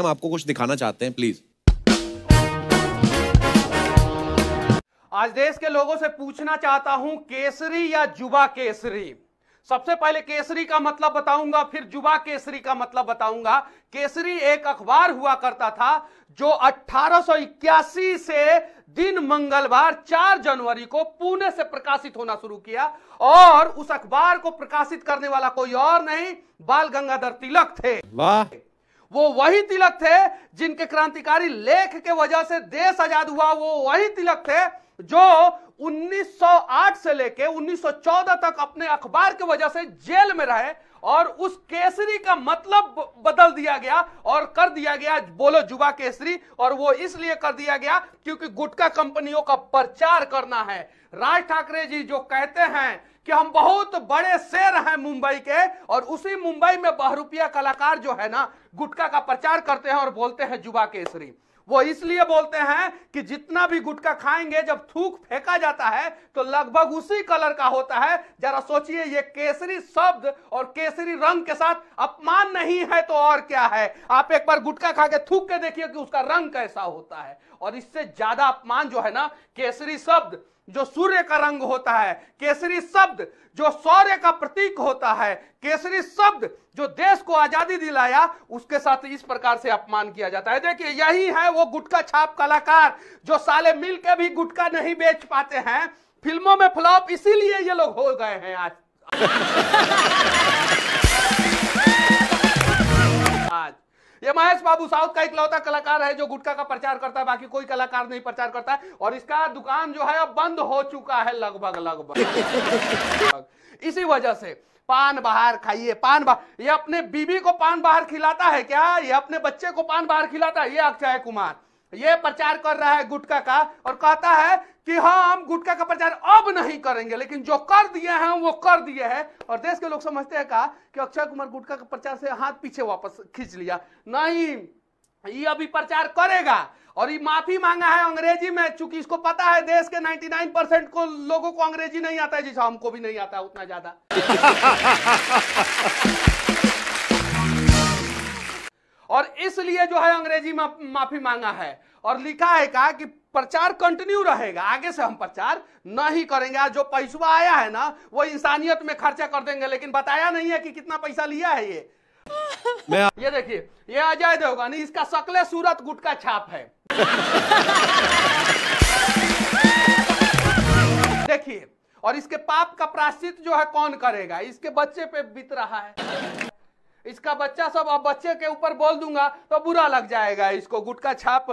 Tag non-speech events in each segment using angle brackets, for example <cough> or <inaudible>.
हम आपको कुछ दिखाना चाहते हैं प्लीज आज देश के लोगों से पूछना चाहता हूं केसरी या जुबा केसरी सबसे पहले केसरी का मतलब बताऊंगा फिर जुबा केसरी का मतलब बताऊंगा केसरी एक अखबार हुआ करता था जो 1881 से दिन मंगलवार 4 जनवरी को पुणे से प्रकाशित होना शुरू किया और उस अखबार को प्रकाशित करने वाला कोई और नहीं बाल गंगाधर तिलक थे वाह वो वही तिलक थे जिनके क्रांतिकारी लेख के वजह से देश आजाद हुआ वो वही तिलक थे जो 1908 से लेके 1914 तक अपने अखबार के वजह से जेल में रहे और उस केसरी का मतलब बदल दिया गया और कर दिया गया बोलो जुबा केसरी और वो इसलिए कर दिया गया क्योंकि गुटखा कंपनियों का प्रचार करना है राज ठाकरे जी जो कहते हैं कि हम बहुत बड़े शेर हैं मुंबई के और उसी मुंबई में बहरूपिया कलाकार जो है ना गुटका का प्रचार करते हैं और बोलते हैं जुबा केसरी वो इसलिए बोलते हैं कि जितना भी गुटखा खाएंगे जब थूक फेंका जाता है तो लगभग उसी कलर का होता है जरा सोचिए ये केसरी शब्द और केसरी रंग के साथ अपमान नहीं है तो और क्या है आप एक बार गुटका खा के थूक के देखिए कि उसका रंग कैसा होता है और इससे ज्यादा अपमान जो है ना केसरी शब्द जो सूर्य का रंग होता है केसरी शब्द जो सौर्य का प्रतीक होता है केसरी शब्द जो देश को आजादी दिलाया उसके साथ इस प्रकार से अपमान किया जाता है देखिए यही है वो गुटका छाप कलाकार जो साले मिल के भी गुटका नहीं बेच पाते हैं फिल्मों में फ्लॉप इसीलिए ये लोग हो गए हैं आज <laughs> ये महेश बाबू साउथ का इकलौता कलाकार है जो गुटखा का प्रचार करता है बाकी कोई कलाकार नहीं प्रचार करता है और इसका दुकान जो है अब बंद हो चुका है लगभग लगभग <laughs> इसी वजह से पान बाहर खाइए पान बाहर ये अपने बीबी को पान बाहर खिलाता है क्या ये अपने बच्चे को पान बाहर खिलाता है ये अक्षय कुमार ये प्रचार कर रहा है गुटका का और कहता है कि हाँ हम गुटका का प्रचार अब नहीं करेंगे लेकिन जो कर दिए हैं वो कर दिए हैं और देश के लोग समझते हैं कहा कि अक्षय कुमार गुटका का प्रचार से हाथ पीछे वापस खींच लिया नहीं ये अभी प्रचार करेगा और ये माफी मांगा है अंग्रेजी में चूंकि इसको पता है देश के 99 परसेंट को लोगों को अंग्रेजी नहीं आता है जैसा हमको भी नहीं आता उतना ज्यादा और इसलिए जो है अंग्रेजी में माफी मांगा है और लिखा है कहा कि प्रचार कंटिन्यू रहेगा आगे से हम प्रचार नहीं करेंगे जो पैसा आया है ना वो इंसानियत में खर्चा कर देंगे लेकिन बताया नहीं है कि कितना पैसा लिया है ये <laughs> मैं ये देखिए ये अजय देवगन इसका सकले सूरत गुटका छाप है <laughs> देखिए और इसके पाप का प्राश्चित जो है कौन करेगा इसके बच्चे पे बीत रहा है इसका बच्चा सब अब बच्चे के ऊपर बोल दूंगा तो बुरा लग जाएगा इसको गुटका छाप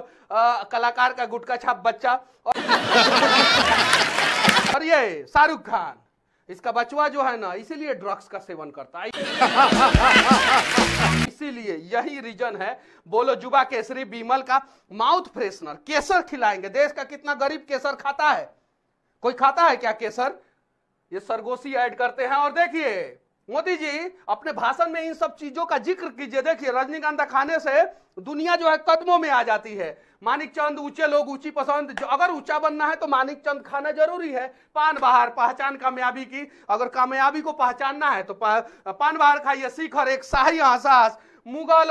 कलाकार का गुटका छाप बच्चा और, और ये शाहरुख खान इसका बचवा जो है ना इसीलिए ड्रग्स का सेवन करता है इसीलिए यही रीजन है बोलो जुबा केसरी बीमल का माउथ फ्रेशनर केसर खिलाएंगे देश का कितना गरीब केसर खाता है कोई खाता है क्या केसर ये सरगोशी ऐड करते हैं और देखिए मोदी जी अपने भाषण में इन सब चीजों का जिक्र कीजिए देखिए रजनीकांत खाने से दुनिया जो है कदमों में आ जाती है मानिक चंद ऊंचे लोग ऊंची पसंद जो अगर ऊंचा बनना है तो मानिक चंद खाना जरूरी है पान बाहर पहचान कामयाबी की अगर कामयाबी को पहचानना है तो पान बाहर खाइए शिखर एक शाही आसास मुगल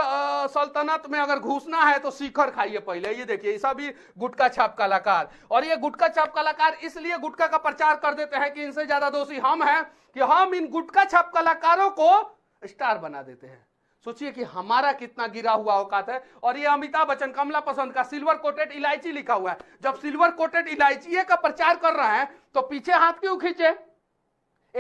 सल्तनत में अगर घुसना है तो शिखर खाइए पहले ये देखिए ऐसा भी गुटका छाप कलाकार और ये गुटका छाप कलाकार इसलिए गुटका का प्रचार कर देते हैं कि इनसे ज्यादा दोषी हम हैं कि हम इन गुटका छाप कलाकारों को स्टार बना देते हैं सोचिए कि हमारा कितना गिरा हुआ औकात है और ये अमिताभ बच्चन कमला पसंद का सिल्वर कोटेड इलायची लिखा हुआ है जब सिल्वर कोटेड इलायची का प्रचार कर रहे हैं तो पीछे हाथ क्यों खींचे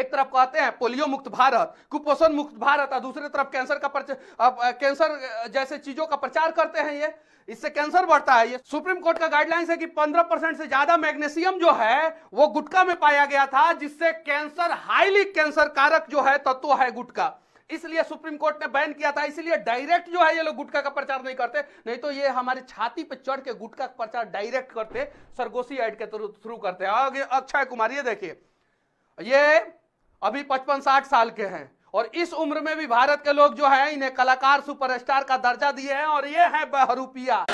एक तरफ कहते हैं पोलियो मुक्त भारत कुपोषण मुक्त भारत और दूसरी तरफ कैंसर का कैंसर जैसे चीजों का प्रचार करते हैं ये इससे कैंसर बढ़ता है ये सुप्रीम कोर्ट का गाइडलाइंस है कि 15 परसेंट से ज्यादा मैग्नेशियम जो है वो गुटका में पाया गया था जिससे कैंसर हाईली कैंसर कारक जो है तत्व तो है गुटका इसलिए सुप्रीम कोर्ट ने बैन किया था इसलिए डायरेक्ट जो है ये लोग गुटका का प्रचार नहीं करते नहीं तो ये हमारे छाती पे चढ़ के गुटका का प्रचार डायरेक्ट करते सरगोशी एड के थ्रू करते हैं अक्षय कुमार ये देखिए ये अभी पचपन साठ साल के हैं और इस उम्र में भी भारत के लोग जो है इन्हें कलाकार सुपरस्टार का दर्जा दिए हैं और ये है बहरूपिया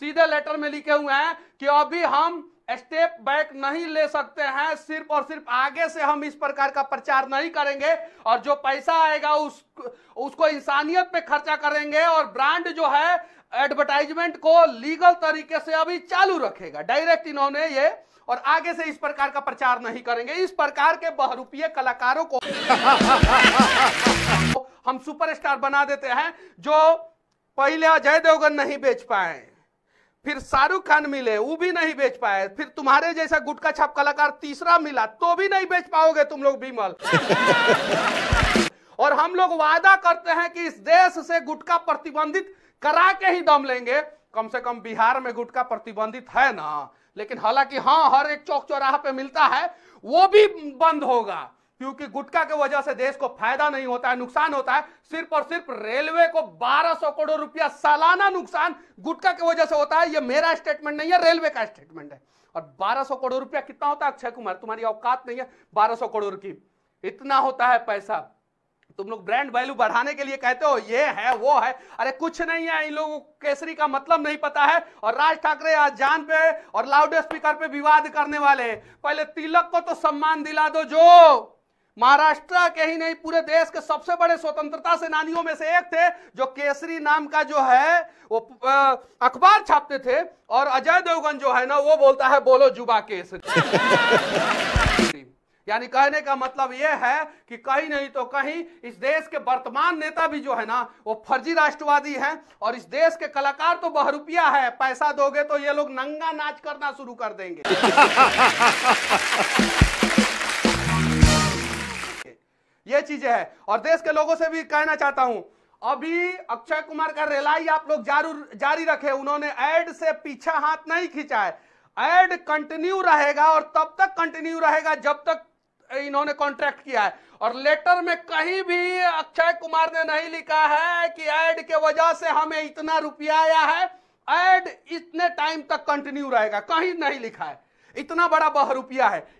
सीधे लेटर में लिखे हुए हैं कि अभी हम स्टेप बैक नहीं ले सकते हैं सिर्फ और सिर्फ आगे से हम इस प्रकार का प्रचार नहीं करेंगे और जो पैसा आएगा उस उसको इंसानियत पे खर्चा करेंगे और ब्रांड जो है एडवर्टाइजमेंट को लीगल तरीके से अभी चालू रखेगा डायरेक्ट इन्होंने ये और आगे से इस प्रकार का प्रचार नहीं करेंगे इस प्रकार के बहरूपीय कलाकारों को <laughs> हम सुपरस्टार बना देते हैं जो पहले अजय देवगन नहीं बेच पाए फिर शाहरुख खान मिले वो भी नहीं बेच पाए फिर तुम्हारे जैसा गुटका छाप कलाकार तीसरा मिला तो भी नहीं बेच पाओगे तुम लोग बीमल <laughs> और हम लोग वादा करते हैं कि इस देश से गुटका प्रतिबंधित करा के ही दम लेंगे कम से कम बिहार में गुटका प्रतिबंधित है ना लेकिन हालांकि हाँ हर एक चौक चौराह पे मिलता है वो भी बंद होगा क्योंकि गुटका के वजह से देश को फायदा नहीं होता है नुकसान होता है सिर्फ और सिर्फ रेलवे को 1200 करोड़ रुपया सालाना नुकसान गुटका के वजह से होता है ये मेरा स्टेटमेंट नहीं है रेलवे का स्टेटमेंट है और 1200 करोड़ रुपया कितना होता है अक्षय कुमार तुम्हारी औकात नहीं है 1200 करोड़ की इतना होता है पैसा तुम लोग ब्रांड वैल्यू बढ़ाने के लिए कहते हो ये है वो है अरे कुछ नहीं है इन लोगों को केसरी का मतलब नहीं पता है और राज ठाकरे आज जान पे और लाउड स्पीकर पे विवाद करने वाले हैं पहले तिलक को तो सम्मान दिला दो जो महाराष्ट्र के ही नहीं पूरे देश के सबसे बड़े स्वतंत्रता सेनानियों में से एक थे जो केसरी नाम का जो है वो अखबार छापते थे और अजय देवगन जो है ना वो बोलता है बोलो जुबा केसरी <laughs> यानी कहने का मतलब यह है कि कहीं नहीं तो कहीं इस देश के वर्तमान नेता भी जो है ना वो फर्जी राष्ट्रवादी हैं और इस देश के कलाकार तो बहरूपिया है पैसा दोगे तो ये लोग नंगा नाच करना शुरू कर देंगे <laughs> ये चीजें हैं और देश के लोगों से भी कहना चाहता हूं अभी अक्षय कुमार का रेलाई आप लोग जारी रखे उन्होंने एड से पीछा हाथ नहीं खींचा है एड कंटिन्यू रहेगा और तब तक कंटिन्यू रहेगा जब तक इन्होंने कॉन्ट्रैक्ट किया है और लेटर में कहीं भी अक्षय कुमार ने नहीं लिखा है कि एड के वजह से हमें इतना रुपया आया है एड इतने टाइम तक कंटिन्यू रहेगा कहीं नहीं लिखा है इतना बड़ा बह रुपया है